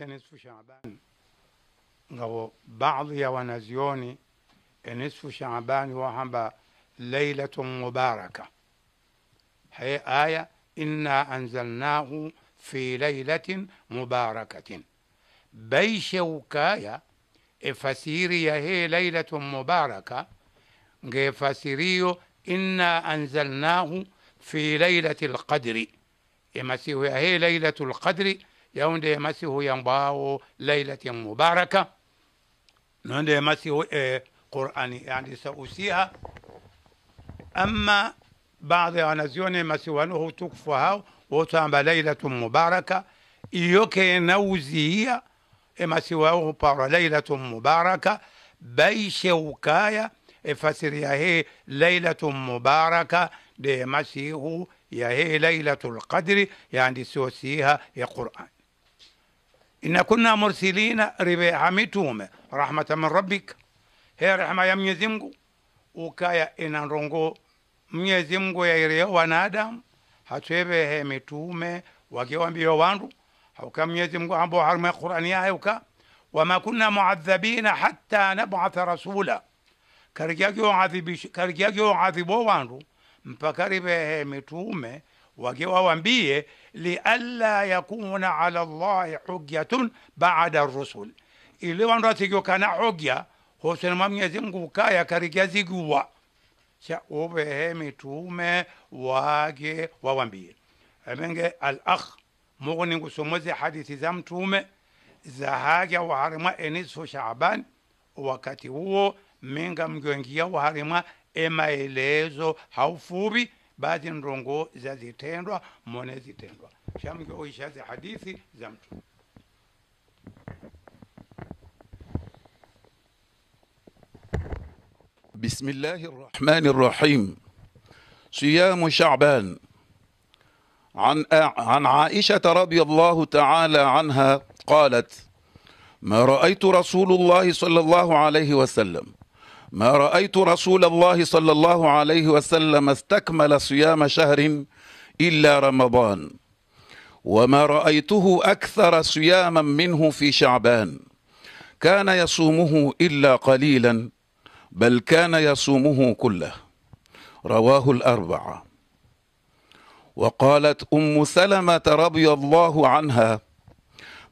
نصف شعبان لو بعض ونزيوني نصف شعبان وهم ليلة مباركة هي آية إنا أنزلناه في ليلة مباركة بيش وكاية فسيري هي ليلة مباركة فسيريو إنا أنزلناه في ليلة القدر إما هي ليلة القدر يوم masihu yang bawo lailati mubaraka يوم masihu e qur'ani yani sa usiha amma بعض انا زيوني مسي وانه تكفها وتعمل ليله مباركه آه، يعني يوكي نوزي مسي وانه ليله مباركه بيش وكايا فسريا هي ليله مباركه دي مسيه يا هي ليله القدر يعني سوسيها يا قران inna kunna mursilina ribeha mitume rahmatan min rabbika he rehema ya mwenyezi mungu ukaya ina ndongo mwenyezi mungu yaireo wanadamu hatwevehe mitume wakiwambiwa wandu hauka mwenyezi mungu ambo harume qurani yahe uka wama kunna muadhabina hatta nabatha rasula karikyakiwo adhibo wandu mpaka rivehe mitume wakiwawambie lialla yakuna ala llahi hujatun baada rusul ili wandu athigokana hujja hosenema mwenyezi mungu kaya karikia ziguwa cha uvehe mitume wake wawambie amenge al akh mughni hadithi za mtume za haja waharimwa eniso shaaban wakati huo minga mgiwengia waharimwa emaelezo haufupi baadhi mrongo zazitendwa mone zitendwa shamunge oishazi hadithi za mtu بسم الله الرحمن الرحيم صيام شعبان عن عن عائشة رضي الله تعالى عنها قالت ما رأيت رسول الله صلى الله عليه وسلم ما رأيت رسول الله صلى الله عليه وسلم استكمل صيام شهر إلا رمضان وما رأيته أكثر صياما منه في شعبان كان يصومه إلا قليلا بل كان يصومه كله رواه الأربعة وقالت أم سلمة رضي الله عنها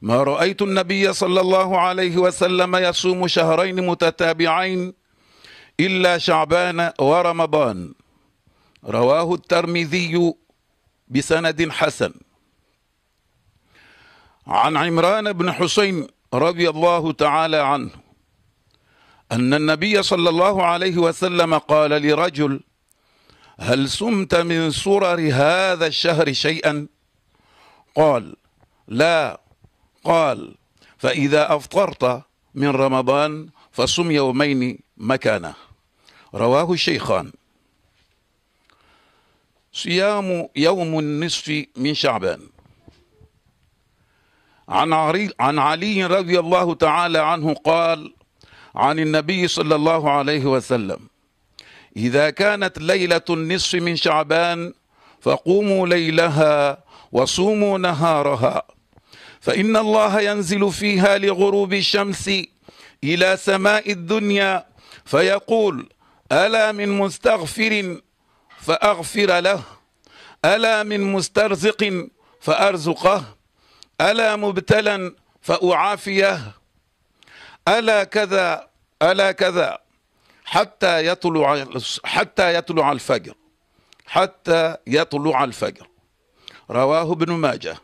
ما رأيت النبي صلى الله عليه وسلم يصوم شهرين متتابعين إلا شعبان ورمضان رواه الترمذي بسند حسن عن عمران بن حسين رضي الله تعالى عنه أن النبي صلى الله عليه وسلم قال لرجل هل سمت من سرر هذا الشهر شيئا قال لا قال فإذا أفطرت من رمضان فصم يومين مكانه رواه الشيخان صيام يوم النصف من شعبان عن عن علي رضي الله تعالى عنه قال عن النبي صلى الله عليه وسلم إذا كانت ليلة النصف من شعبان فقوموا ليلها وصوموا نهارها فإن الله ينزل فيها لغروب الشمس إلى سماء الدنيا فيقول ألا من مستغفر فأغفر له ألا من مسترزق فأرزقه ألا مبتلا فأعافيه ألا كذا ألا كذا حتى يطلع حتى يطلع الفجر حتى يطلع الفجر رواه ابن ماجه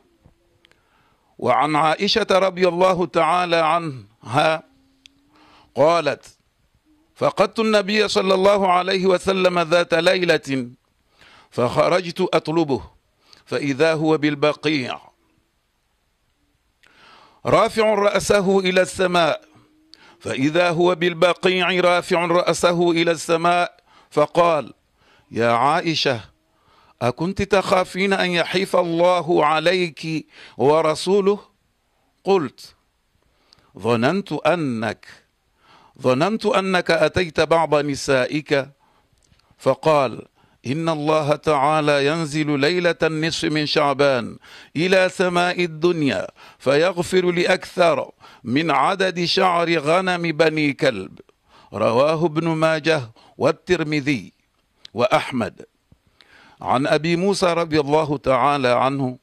وعن عائشة رضي الله تعالى عنها قالت فقدت النبي صلى الله عليه وسلم ذات ليلة فخرجت أطلبه فإذا هو بالبقيع رافع رأسه إلى السماء فإذا هو بالبقيع رافع رأسه إلى السماء فقال يا عائشة أكنت تخافين أن يحيف الله عليك ورسوله قلت ظننت أنك ظننت أنك أتيت بعض نسائك فقال إن الله تعالى ينزل ليلة النصف من شعبان إلى سماء الدنيا فيغفر لأكثر من عدد شعر غنم بني كلب رواه ابن ماجه والترمذي وأحمد عن أبي موسى رضي الله تعالى عنه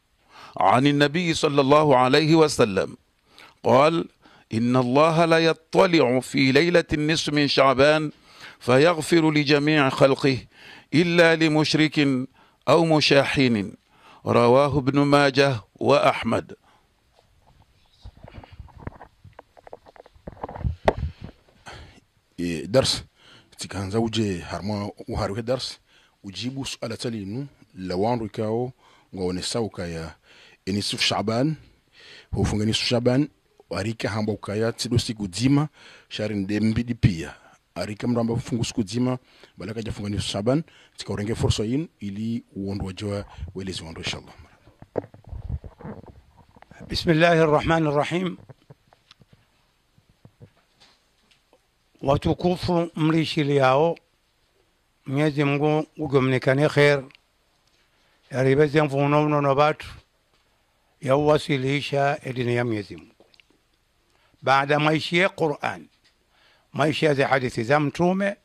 عن النبي صلى الله عليه وسلم قال إن الله لا يطلع في ليلة النصف من شعبان فيغفر لجميع خلقه إلا لمشرك أو مشاحين رواه ابن ماجه وأحمد إيه، درس تكان زوجي هرما وهاروك درس وجيب سؤال تالي نو لوان ركاو ونساوكا يا نصف شعبان هو فنجان نصف شعبان arika hamba ukaya tsido siku dzima shari ndembidi pia arika mramba fungu siku dzima kaja jafunga ni saban tsikaurenge forso in ili uondo wajoa welezi uondo inshallah bismillahi الله الرحمن watukufu watukufu yao mnyezi Mungu ugomnikane khair yaribeze mvuno unono batu yauwasilisha edini ya mnyezi Mungu baada maishie Qur'an maishiya za hadithi za mtume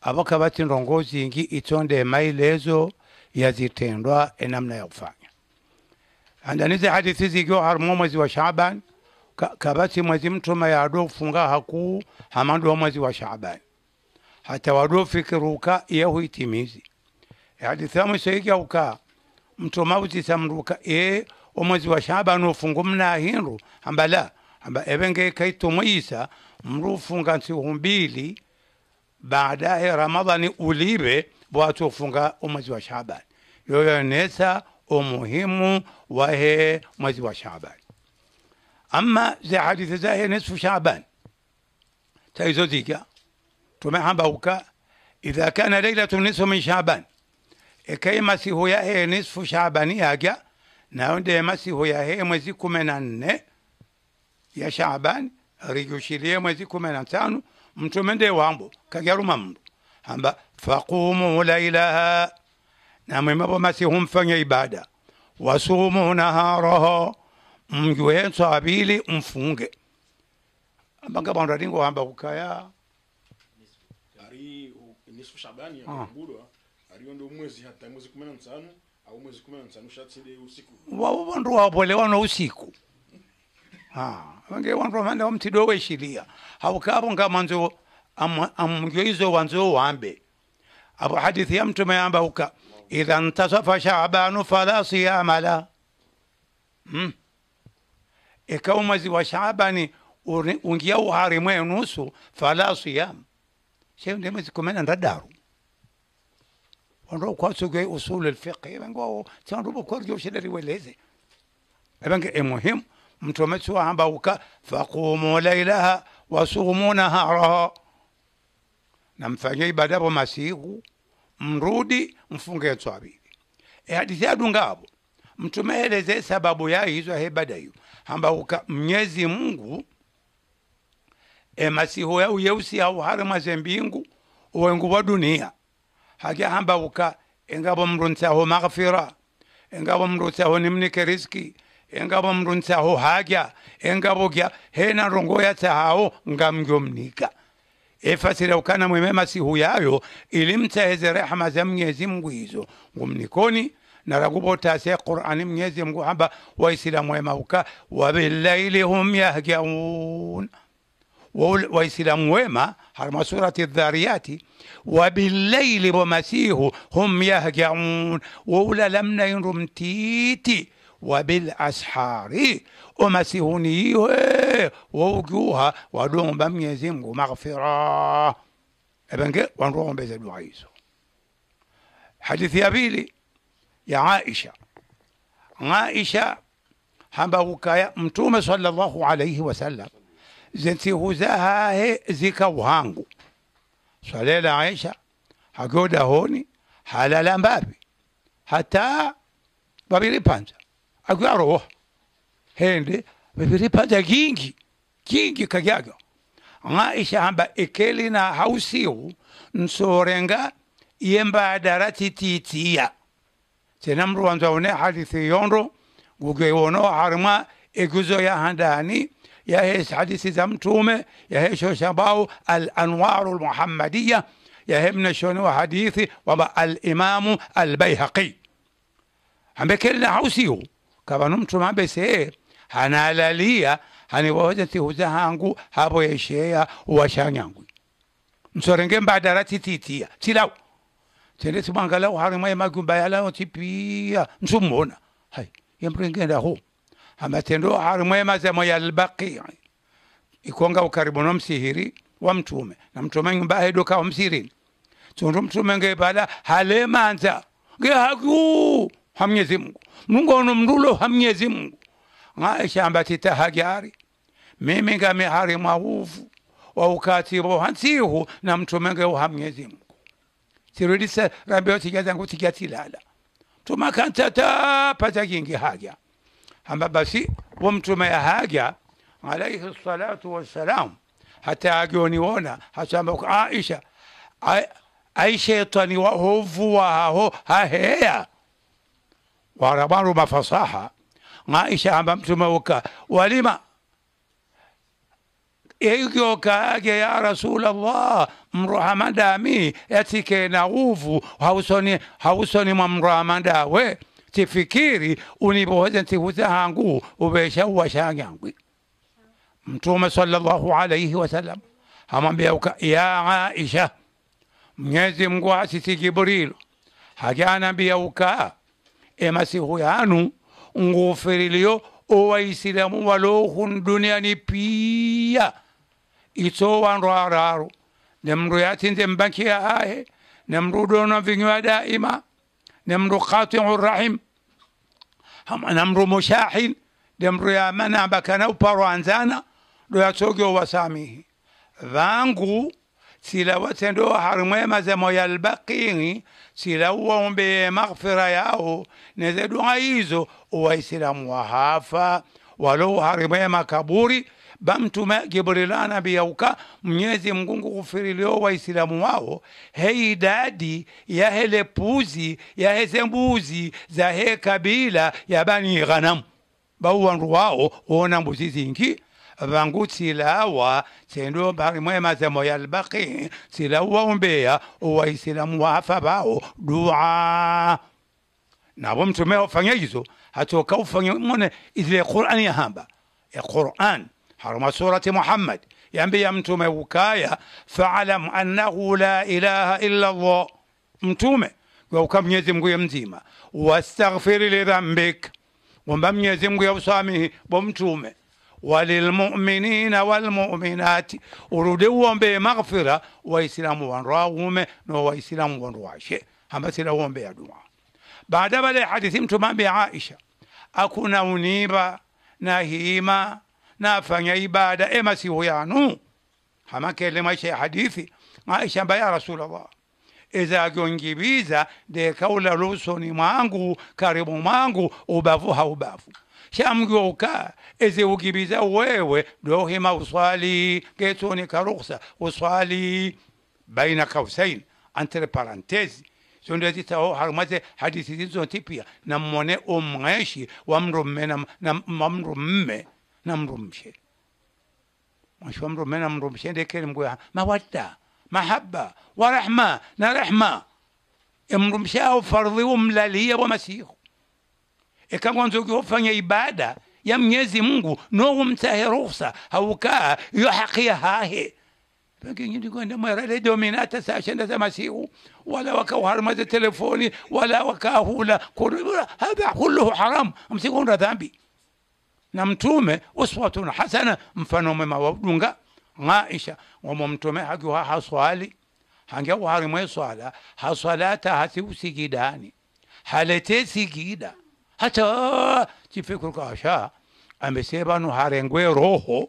avaka vati ndongozi ingi itonde mailezo zitendwa enamna ya kufanya andanize hadithi zigiwa harumo mwezi wa Shaaban kabati mwezi mtume ya adu funga haku hamandu wa mwezi wa Shaaban hata wadu fikiruka yehu itimizi e hadithi ya mwisho hiki auka mtume uzisamruka e omwezi wa Shaaban ufungumna mna hinru ambala amba evenge kaitomoisa mrufunga ntsiku mbili baadaye ramadhani ulive watu ufunga umwezi wa shabani yoyonesa umuhimu wahe mwezi wa shaban ama ze hadithi zahe nisfu shaban taizo zika uka idha kana leilatu nisfu min shaban ekai masihu yahe nisfu shabani yaga naonde masihu sihu yahe mwezi kumi na nne ya shaabani rigyushirie mwezi kumi na tano mtumende wambo kagaruma mndu hamba faqumu lailaha namwemavo masi humfanya ibada wasumu naharaho mjuwenso abili mfunge ambanga vandu alingo hamba kukaya ari nisu shabani yakambudwa ah. ariyo ndo mwezi hata mwezi kumi au mwezi kumi na ntano ushatsile usiku wavo vandu wapolewa na usiku wange wenge wanapamanda wamtidowe shilia haukapo nkamanzo amjoizo wanzo wambe abu hadithi ya mtume yamba uka idha ntasafa shaabanu fala siyama la hmm. ikawa mwezi wa shaabani ungia uhari mwe nusu fala siyam sheyo ndi mwezi kumi na ndadaru wanro kwasuge usul alfiqhi wango tanrubu korjo shidari weleze ebange e muhimu mtume tiwahambauka faqumu lailaha wasumu naharaha namfanye ibada apo masiku mrudi mfunge tswavili ehadithi yadungavo mtume eleze sababu ya hizo ibada hiyo hambauka mnyezi mungu e emasihu yau yeusi au harama mwaze mbingu uwengu wa dunia haja hambauka engavo mrunsaho maghfira engavo mrunsaho nimnike riski engabo mrunse aho hakya engabo kya hena rongo ya tsahao ngamgyomnika efasira ukana mweme masihu yayo ilimteheze rehema za mnyezi mngu hizo ngumnikoni na se qurani mnyezi mngu hamba waisilamu wemauka wabillaili hum yahjaun waislamu mwema harma surati dhariyati wabillaili masihu hum yahgaun yahjaun woula lamnainrumtiiti وبالأسحار umasiuniiwe wojuha walomba Mwenyezi Mungu maghfira ebenge wanrombeza dua hizo hadithi ya pili ya Aisha Aisha hamba ukaya mtume sallallahu alayhi wasallam zinsihuzahahe zikauhangu swalela Aisha hagoda honi halala mbapi hata babili panza agwaro hende viviripa ja gingi gingi kagyaga nga ishamba ekeli na hausiu nsorenga yemba darati titiya tena mru wanza hadithi yondo guge harma eguzo ya handani ya hes hadithi za mtume ya hesho shabau al anwaru muhammadiya ya hemna shonu hadithi wa al imamu al bayhaqi ambe kelina hausiu kavanu mtu mabese hanalaliya haniwahojati huza hangu havoyesheya uwashangyangu msorenge mbadara tititiya tilau tende simwangala uharemwa yemagumba yalawo tipia msumona hai yemrengendaho amatendo uharemwa ya yalbaqii ikonga ukaribu no msihiri wa mtume na mtume nyumba ahedu kawa msirini tundu mtume ngebala halemanza ngehaku ha mwenyezi mungu mlungono mlulo ha mwenyezi mungu ng'aishamba titahajari mimi ngamihari mwauvu waukativo hansihu na mtume ngeuha mwenyezi mungu sirilisa rambeo tija zangu tija tilala tumakantata pata kingi haja hamba basi wa mtume ya haja alaihi salatu wassalam hata agioniwona hashamba aisha aishaitani wahovuwahaho haheya warabaru mafasaha maisha amba mtume uka walima igyokage ya rasulallah mrohamadami yatikena uvu hausoni hausoni mwa mrohamadawe tifikiri unibohoze ntihuze hangu ubesha uwashangangwi mtume sallallahu alaihi wasallam hamwambia uka ya aisha mwenyezi mungu asiti jibrilu hajanambia ukaa emasihu yanu nguufiriliyo owaisilamu walohun duniani piya itso wandu araru nemndu yatinze mbanki ya ahe nemndu dona vinywa daima nemndu qatiu rahim namndu mushahin demndu yamana bakana uparwanzana anzana do yatsoge vangu sila watendo harmwema za moyal sila uwaombeye maghfira yao neze dua hizo wa wahafa walo harmwema kaburi bamtume jibrilana biyauka mnyezi mgungu kufirilio waislamu wao he idadi ya hele puzi ya mbuzi za he kabila ya bani ghanamu bauwandu wao wona mbuzi zingi vangutsila wa tsendo bari mwema zemo yalbaki sila waombea waislamu wafa bao dua na navo mtume ufanya hizo hatoka ufanya mone izile qurani yahamba ya quran haruma surati muhammad yambia mtume ukaya faalam annahu la ilaha illa llah mtume wauka mnyezi mngu ye mzima wastaghfiri lidhambik womba mnyezi mngu yausamihi bo mtume walilmuminina walmuminati urudi uombee maghfira waisilamu wandu aghume no waisilamu wandu washe hambasira uombea dua baada bale hadithi mtumambe aisha akuna uniba na hima nafanya ibada emasihu yanu hamakele maisha ya hadithi aisha mba ya rasulallah iza gyongibiza ndekaula lusoni mwangu karibu mwangu ubavu haubavu shamgoka eze ukibiza wewe dohima uswali getuni karuksa uswali baina kausain entre parenthesi zondezitao harumaze hadithi zizotipia pia umweshi wa mrume na mrumme na mrumshe mweshi wa na mrumshe ndekeri mgweha mawadda mahaba warahma na rahma e mrumshao fardhi umlalia wa masihu e kangwa nzogi ibada ya mnyezi mungu nowo mtahe ruhsa haukaa iyo hakia hahe pakinyinikwenda mara redio minata sashenda za masihu wala za telefoni wala wakahula hadha kulluhu haram msikunda dhambi na mtume uswatun hasana mfano mwema wadunga ngaisha wamo mtume hakiwa haswali hange waharimwe swala hasalata hasiusikidani halete sikida hata chipfekurukasha ambese vanu harengwe roho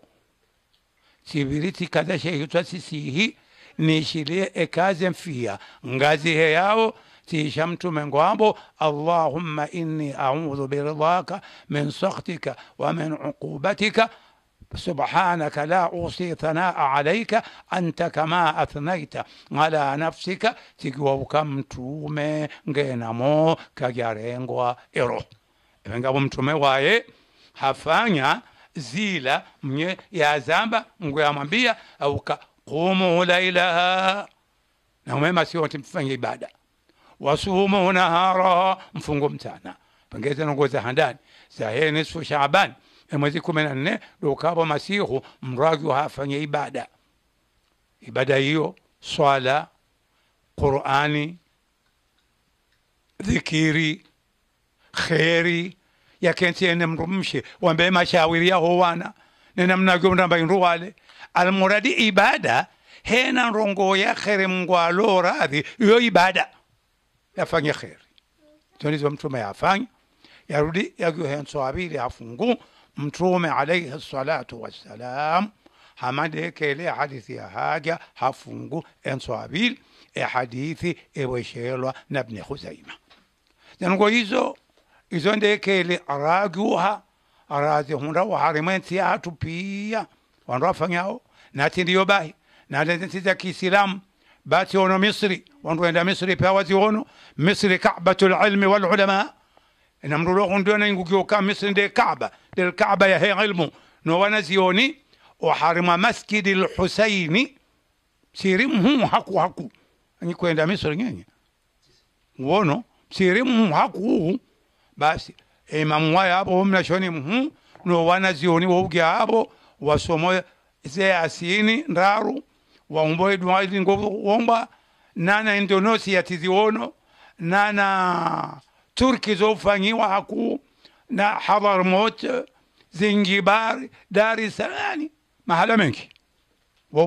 chiviriti kadashe sisihi nishilie ekaze mfia ngazi he yao mtume ngwambo allahumma inni audhu biridhaka min sakhtika wa min uqubatika سبحانك لا أوصي ثناء عليك أنت كما أثنيت على نفسك تقوى كم تومي نغينمو كجارينغوا إروه iwe ngabo mtume waye hafanya zila mnye yazamba ngwe amwambia auka qumu ilaha na umema sio mfanye ibada wasumu nahara mfungo mtana pengeza nguo za handani sahe nisfu shaaban e, mwezi kumi na nne dokavo masihu mragi hafanye ibada ibada hiyo swala qurani dhikiri kheri ya kenti mndu mshe wambe mashawiri yaho wana nenamnavyo ndamba indu wale almuradi ibada hena rongo ya kheri mngwalo radhi iyo ibada yafanye kheri tonizo mtume yafanya yarudi yakuhenswavili afungu mtume alaihi salatu wassalam hamadekele hadithi ya haja hafungu enswavili ehadithi eweshelwa na bni khuzaima zango hizo izo ndekele aragiuha arazihunda waharimo ensi yatu pia wandu wafanyao nati ndiyo bahi nati nsi za kiislamu basi ono misri wandu waenda misri pia waziono misri kabatu lilmi walulama ina mndu lokundiona ingugioka misri nde kaba del kaba ya he ilmu no wana zioni waharima masjidi lhusaini siri mhu haku haku nyikwenda misri nyenye wono siri mhu haku uhu basi imamu eh, wayo hapo mhu no wana zioni wougya apo wasomo ze asini ndaru waumboe duwaidi ngovu womba nana indonesia tiziono nana turki fanyiwa haku na mot zingibar dar es salaam mahala mengi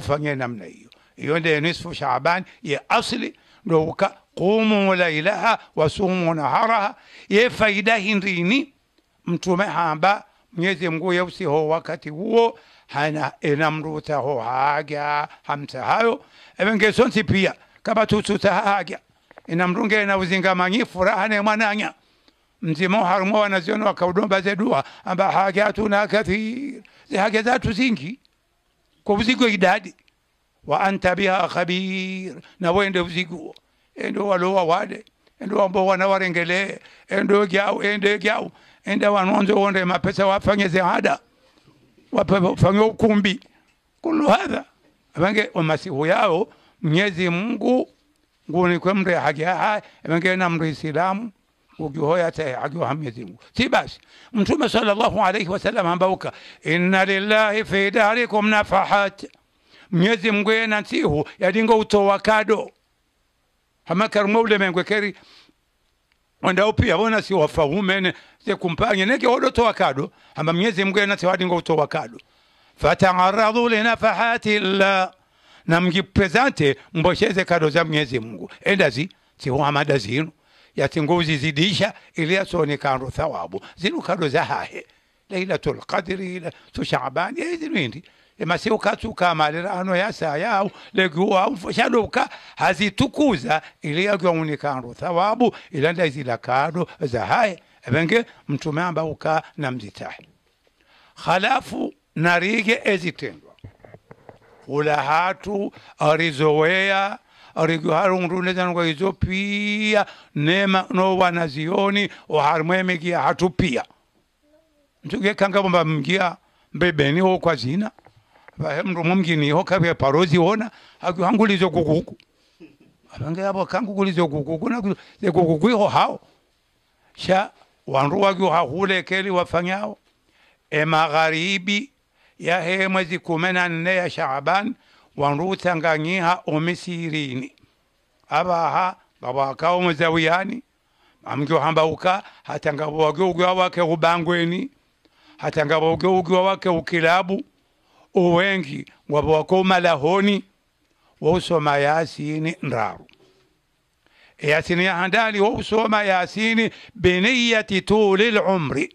fanyena namna hiyo hiyo ndio nisfu shaabani ya asli ɗowka qumu lailaha wasumu naharaha ye faida hindini mtume hamba mwenyezi mungu yeusiho wakati huo hana hamta hayo evenge evengesonsi pia kaba tutsutaha hagya enamrunge na uzingamanyi furaha ne mwananya mzimo harmo wanaziona wakaudomba zedua amba haga tuna kathir zihagya zatu zingi kwa uzigo idadi وأنت بها خبير نوين وزيجو إندو لوا وادي إندو بوا نوارنجلي إندو جاو إندو جاو إندو وانونزو وندي ما بس وافعني زهادا wafanye ukumbi kulu hadha avange omasihu yao mnyezi mungu ngunikwe mndu yahagihaha avange na mndu isilamu ugihoya tahagiha mnyezi mungu si basi mtume sallallahu alaihi wasallam ambauka inna lillahi fi darikum nafahat mnyezi mungu yena nsihu yalinga utowa kado hamakari mwaule mengwe keri wanda upi yabona si wafahumene se kumpanya neke hodo towa kado hama mnyezi mungu yena si walinga utowa kado fataaradhu linafahati la na mjipresante mbosheze kado za mnyezi mungu endazi hamada zinu yatinguzizidisha ili yasoonekano thawabu zinu kado za hahe lailatu qadri ila tu shaabani indi emasi ukatsuka amalera ano ya yasayawu legiwawu shadoka hazitukuza iliyagwaunikando thawabu ilanda zilakado zahaye evenge mtume amba uka na mzitahe halafu narige ezitendwa ulahatu arizoweya ariguharundunezanugwa izo pia nema no wana zioni nowanazioni oharmwemegia hatu pia kanga mtugekangabomba mgia mbebeni ho kwa zina abahemndu mumjiniho kabe parozi wona akuhangulizo kukuku abange abo kangugulizo kukuku na ze kukuku iho hao sha wandu wakyo hahule keli wafanyao e magharibi ya he mwezi kumi na nne ya Shaaban wandu tanganyiha umisirini abaha babakao muzawiyani amgyo hamba uka hatanga wagyo wake ubangweni hatanga wagyo wake ukilabu uwengi wavo wakomala honi wousoma yasini ndaru yasini yahandali wousoma yasini biniyati tuli lumri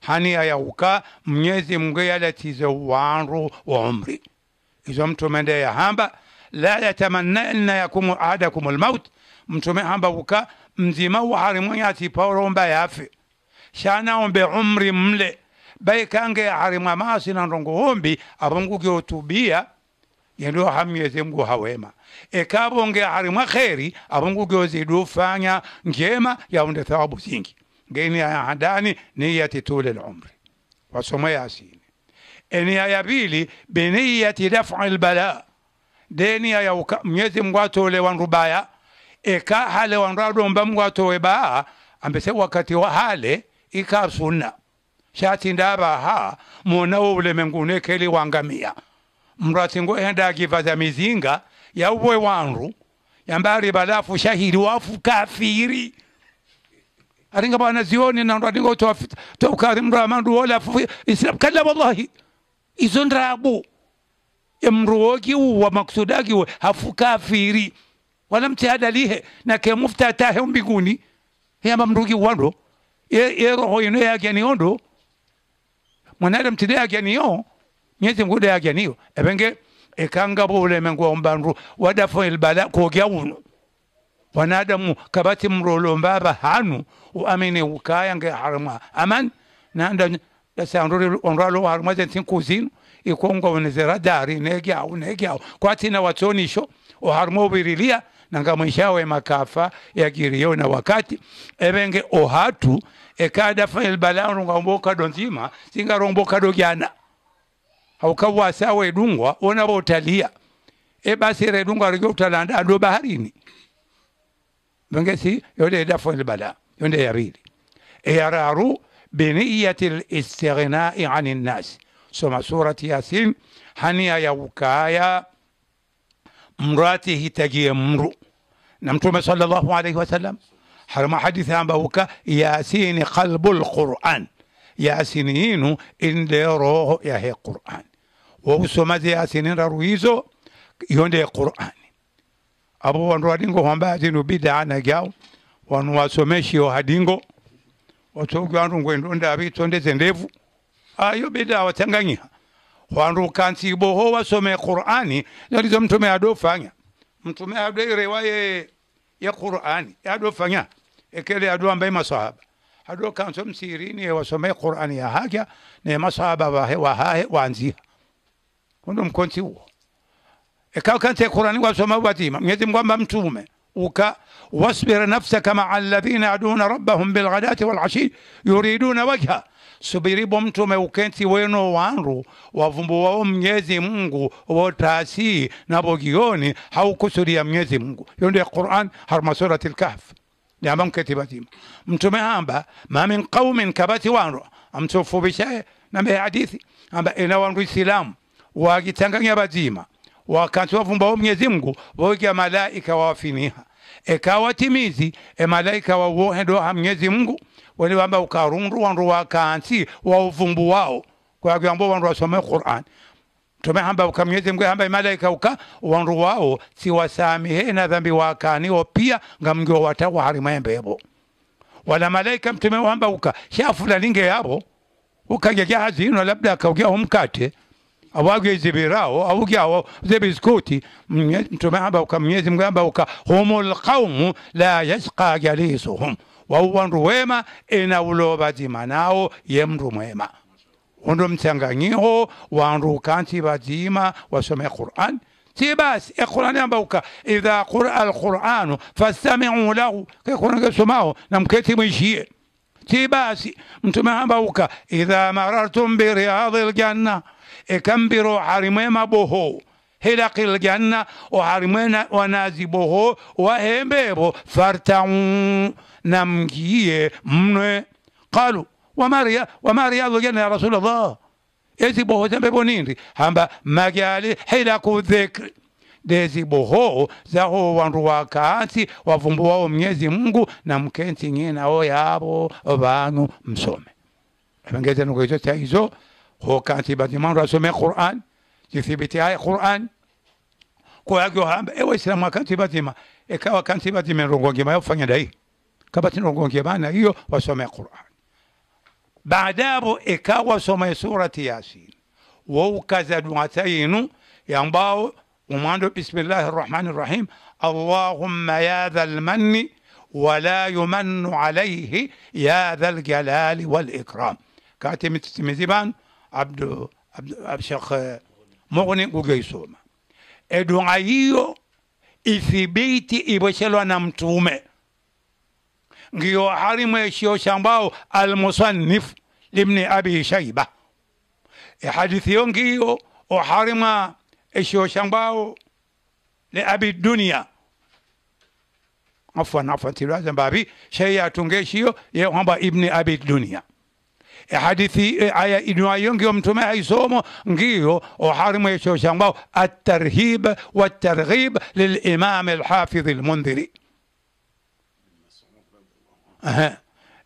hani yauka mnyezi mungu yalatize wanru wa umri izo mtume nde yahamba la yatamanna yakumu ahadakum lmaut mtume hamba uka mzima uhari mwenye atipawromba yafe shanaombe umri mle bay kange harimwa masi na ndongo hombi apanguki otubiya yendio hamyeze mngu hawema ekabonge harimwa kheri apanguki ozidu fanya njema ya yaunde thawabu zingi ngeni ya handani niyati tule lumri wasoma yasini eniya ya pili biniyati dafa lbala deniya ya mnyezi mngu atole wandu wanrubaya eka hale wandu adomba mngu atowe ambese wakati wa hale ikaa sunna shati ndabaha muonawo ulemengune keli wangamia mrati ngo enda za mizinga ya uwe wanru yambari balafu shahiri wafu kafiri aringa bwana zioni na ndo aringa to to karimra amandu wala islam kala wallahi izo ndabu wa wogi wa hafu kafiri wala mtihada lihe na ke mufta tahe mbiguni ya mrugi wando ye roho ino yake ni ondo mwanadamu tideyagyaniyo nyezi mngu deyagyaniyo epenge ekangabo ulemengu wa mbanru wadafo elbala kogya uno wanadamu kabati mrolombaba hanu ukaya nge harama aman nanda dasanruri onralo haramaze onezera dari negyawo negyawo kwatina watsonisho oharuma ubirilia nangamwishawe makafa yagiriyo na wakati evenge ohatu ekada fa el nga omboka do nzima singa romboka do gyana haukawa sawe dungwa ona botalia e basi dungwa ryo utalanda ando baharini bengesi yode da el bala yonde yarili e yararu biniyati listighnai ani nnas soma surati yasin hania yaukaya mrati hitagie mru na mtume sallallahu alaihi wasallam harama xadiiskan baa uu ka yaasiini qalbulqur'aan yaasiniinu indee rooho yahe qur'aan wousomaze yaasinira ruyizo yonde qur'ani abo wandu wadingo hwambatinu bidaana gyao wanu wasomeshio hadingo watogi wandu ngwendo ndabitondeze ndevu ayo bida watanganyiha wandu kansibo ho wasome qur'ani lalizo mtume adofanya mtume rewaye ya qur'ani adofanya ekele aduwa mbai masahaba aduwa kanso msiri ni wasome Qur'ani ya haja ni masahaba wahe wahahe waanzia kundo mkonti huo ikawa kante Qur'ani wasoma watima Mwenyezi Mungu amba mtume uka wasbir nafsaka maa alladhina yaduna rabbahum bilghadati walashi yuriduna wajha subiribo mtume ukensi weno wanru wavumbuwao mnyezi mungu wotasii nabogioni haukusuria mnyezi mungu yo ndiye quran harma surati lkahfi ndiamba nketibatimo mtume amba ma min qaumin kabati wanro amtufubishaye nambe hadithi amba ina wandu isilamu wagitanganya bazima wakati wavumbao mwenyezi mungu voikia malaika wawafiniha ekawatimizi emalaika wauohendoha mwenyezi mungu wene wamba ukarundu wandu wakansi wauvumbu wao kwagiambo wandu wasome qur'an tomehamba ukamnyezi mngu hamba malaika uka wandu wao siwasamihe na dhambi wa pia ngamngiwa watawali mwembebo wala malaika mtume wamba uka shafunalinge yabo ukageja hazino labda akaugyao mkate awagezibirao augyawo ze biskoti mtume hamba uka mnyezi hamba uka humul qaumu la yashqa jalisuhum wauwandu wema ina ulovazima nao ye mndu mwema hundo mchanganyiho wandu kanti vazima wasome Qur'an si basi e Qur'ani ambauka idha qura alquranu fastami'u lahu kekunange somao na mwishie si basi mtume ambauka idha marartum bi ljanna ekambiro ekambiru harimwema boho hilaqil janna oharimwena wanazi boho wahembevo fartau namgie mnwe qalu wama riyadhu ljanna ya rasulllah eziboho zembe bonindi hamba majali hilaku dhikri deziboho zaho wandu wakansi wavumbuwawo mnyezi mungu na mkensi ng'inawo yavo vanu msome evengezenukuizo taizo hokansi bazimandu asome quran zithibiti aya quran koyagyohamba ewaislamu akansi bazima ekawa kansi bazima enrongongi mayofanya e dai kabatinrongongi bana iyo wasome quran بعدابو ikawa somai surati yasin woukaza duatainu yambao umando bismillahi rrahmani rrahim allahumma ya dha lmanni ولا يمن عليه يا ذا الجلال والإكرام كاتم تتمزبان عبد عبد شيخ مغني وجيسوما ادعايو ithibiti ibochelo na mtume ngiyo harimu ekiyokya mbaawo al musannifu libni abi shaiba ehadithi yo ngiyo oharima ekiyokya mbaawo li abi dunia afwan afwan tiliwaza mbavi shei atungeshiyo ye kwamba ibni abi dunia hadithi aya inuayo ngiyo mtume aisomo ngiyo oharimu ekyo shambao atarhib watarghib lilimami alhafidhi lmundhiri Aha.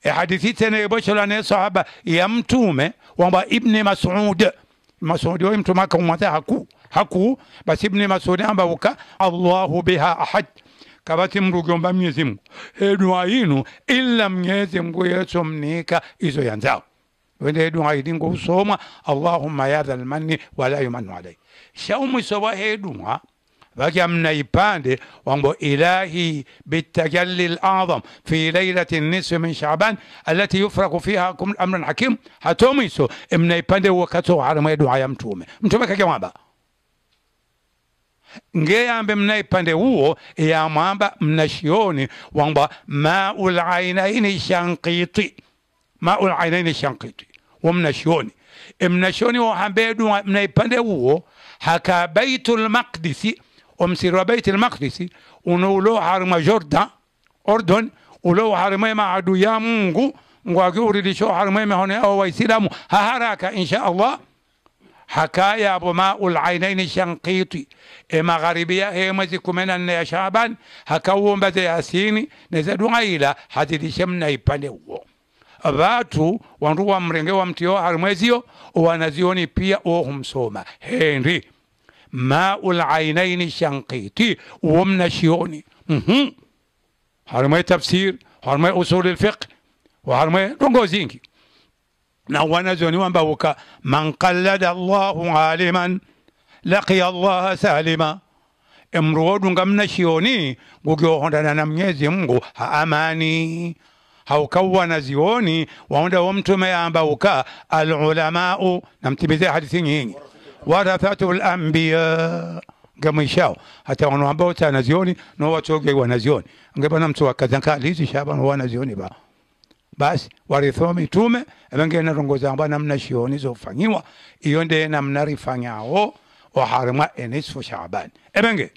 E hadithi tena iboshela ne sahaba ya mtume kwamba ibni masud masudi huyu mtume akamwata haku haku basi ibni masudi ambavuka allahu biha ahad kabati mrugomba mnyezi mungu edua yinu ila mnyezi mungu yesu mnika izo yanzao wende edua idingo usomwa allahumma yadha lmanni wala yumanu alai shaumwisowa ha وكم نيباند وانبو إلهي بالتجلي الأعظم في ليلة النصف من شعبان التي يفرق فيها كم أمر حكيم hatomiso mnaipande wakati wa harama ya dua ya mtume mtume kakemwamba ngeyambe mnaipande huo yamwamba mnashioni wamba maul ainaini shankiti maul ainaini shankiti wamnashioni mnashioni wahambe dua mnaipande huo haka baitul maqdisi ومسيروا بيت المقدس ونولو حرم أردن ولو حرم ما عدو يا مونغو hadu ya شو حرم ما harimeme أو ao waislamu إن شاء الله حكاية أبو ماء العينين الشنقيطي إما غربية هي مزكمنا من شعبان هكوم بذي ياسيني نزدو عيلة حتى شمنا يبانيو watu wanruwa mrenge wa mtio harimwezio wanazioni pia ohumsoma henry maul ainaini shanqiti ومن الشيوني harmai tafsir harmai usul lfiqh harmai rongo zingi na wanazoni wambawuka man qallada allahu aliman laqiya allaha salima emru wodunga mnashioni gugyohondana na mnyezi mungu ha amani haukawa na zioni waonda wo mtume yambawuka alulamau namtimize hadithi nyingi warathatul anbiya ngamwishao hata wanu ambao tanazioni no watoge wanazioni ngepana mtu wakazangali hizi shaba no wanazioni ba basi warithiwa mitume evengena rongoza amba namna shioni zofanyiwa iyo nde namna rifanyao waharimwa enisfu shaban evenge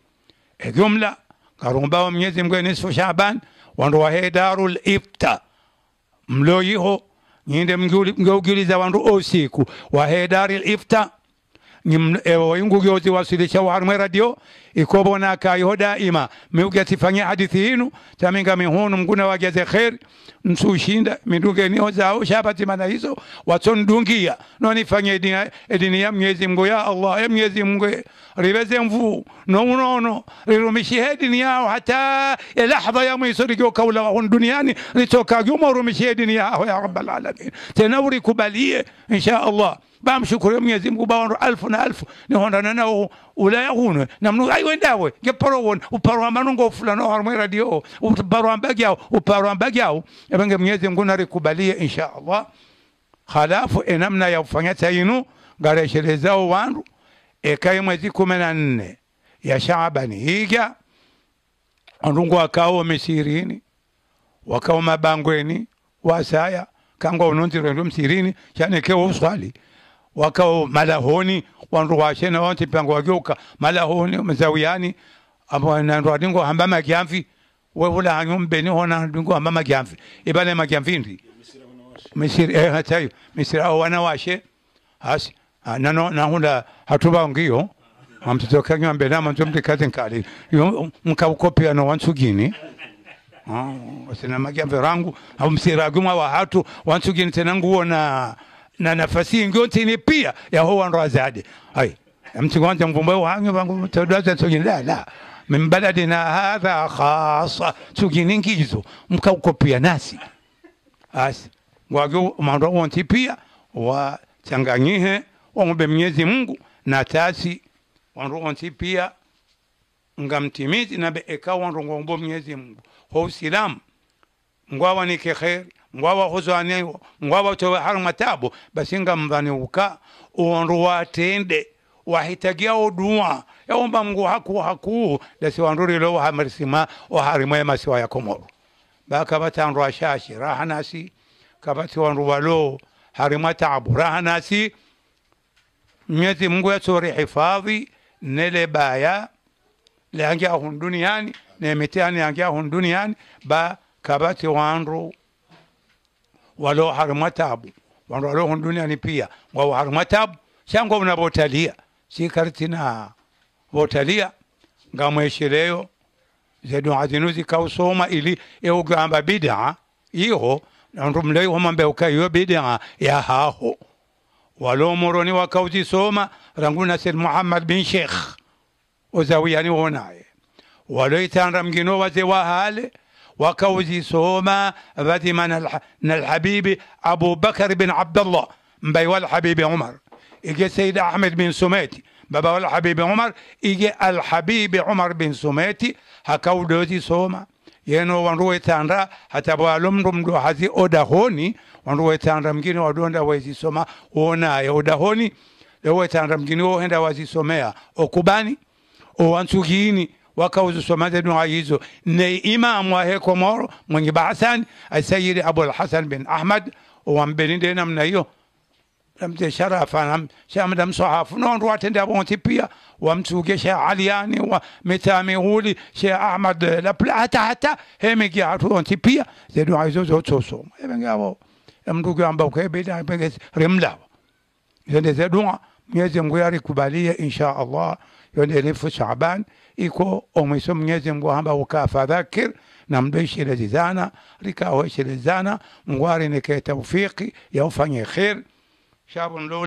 ejumla karumbao mnyezi mgu enisfu shaban wandu wahe darul ifta mloyiho nyinde mgeugiliza wandu osiku wahe darul ifta ingugi wasilisha harmwe radio ikobona kayiho daima miuge tifanya hadithi hinu taminga mihunu mguna wageze kheri nsushinda midunge niho zao mana hizo watsondungia nonifanye edini ya mwezi mngu ya Allah ya mwezi mngu riveze mvu nounono rirumishi edini yao hata ya lahza ya mwiso rigyo kaula wahun duniani litoka gyumo rumishi edini yao ya rabbal alamin tena urikubalie insha Allah bamshukuriwe mwenyezi mungu bawandu alfu na alfu ni honda na nawo ulaya huno namnu aiwendawe ngeparo won uparo amanungo fulano harmwe radio uparo ambagi yao uparo ambagi yao ebenge mwenyezi mungu narikubalie insha allah halafu enamna ya ufanya kufanya tainu ngaresherezao wandu ekai mwezi kumi na nne ya shaabani higa andungu wakao wamesirini wakao mabangweni wasaya kangwa unonzirwendo msirini shanekewo uswali wakao malahoni wandu washene wonse pango wagiuka malahoni mzawiani mzawiyani nandu adingo hamba makyamvi wehula hanyu mbeni hona adingo hamba makyamvi ibale makyamvi ndi misiri eh hatayo misiri au wana washe hasi ah, nano nahula hatuba ngiyo amtotoka nywa mbele ama mtumti kazi nkali yo mkabukopia no wansugini ah sina makyamvi rangu au msiragu mwa wahatu wansugini tena na na nafasi ni pia ya huwa ndo azadi ai mtikwanja mvumbo wangu wangu todata tugindala la min baladina hadha khasa uko mkaukopia nasi asi wagyo mando wonti pia wa changanyihe ombe Mwenyezi Mungu na tasi wanro wonti pia ngamtimizi na eka wanro ngombo mnyezi Mungu ho usilamu ngwawa ni kheri ngwawa khuswani ngwawa towe harma tabu basi nga mdhani uka uondu watende wahitagia oduwa yaomba mngu haku haku lasiwandurilo wahamarisima oharimo yamasiwa ya baka bata bakabatandu shashi raha nasi kabatiwandu walo harima tabu raha nasi mnyezi ya tori hifadhi nele baya leangia hun duniani nemitihani yangia hun duniani ba kabati wandu waloharimatabo vandu valoho duniani pia si shangwa unavotalia sikartina votalia ngamweshireyo zeduha zinu zikausoma ili gamba bidaa iho nandu mleho ya haho walo moroni walomoroni wakauzisoma ranguna nasir muhammad bin sheikh uzawiyani wonaye waloitandra mgino waze wahale وكوزي سوما فتي من الحبيب أبو بكر بن عبد الله مبي والحبيب عمر إجي سيد أحمد بن سميتي بابا والحبيب عمر إجي الحبيب عمر بن سميتي هكو دوزي سوما yeno wanruwe tandra hata bwalumru mdu hazi odahoni wanruwe tandra mgine wadonda wazisoma wonaye odahoni lewe tandra mgine wohenda wazisomea okubani owansugiini wakawuzuswa madanu ayizo ne imam wa komoro mwenye baasani asayidi abul hasan bin ahmad owambeninde namna hiyo lamte sharafanam shamadam sahafu non ruatende abonti pia wamtuge she aliani wa mitami uli she ahmad lapla hata hata hemigi atuonti pia zedu aizo zotosoma ebengabo mtuge ambao kebida pengesi rimlawa yende zedua Mwenyezi Mungu yarikubalie insha Allah yonde elfu Shaaban iko omwiso mnyezi mngu ahamba ukafadhakir na mdoishelezizana rikaoheshelezana mngwarinike taufiki yaufanye shabu shabun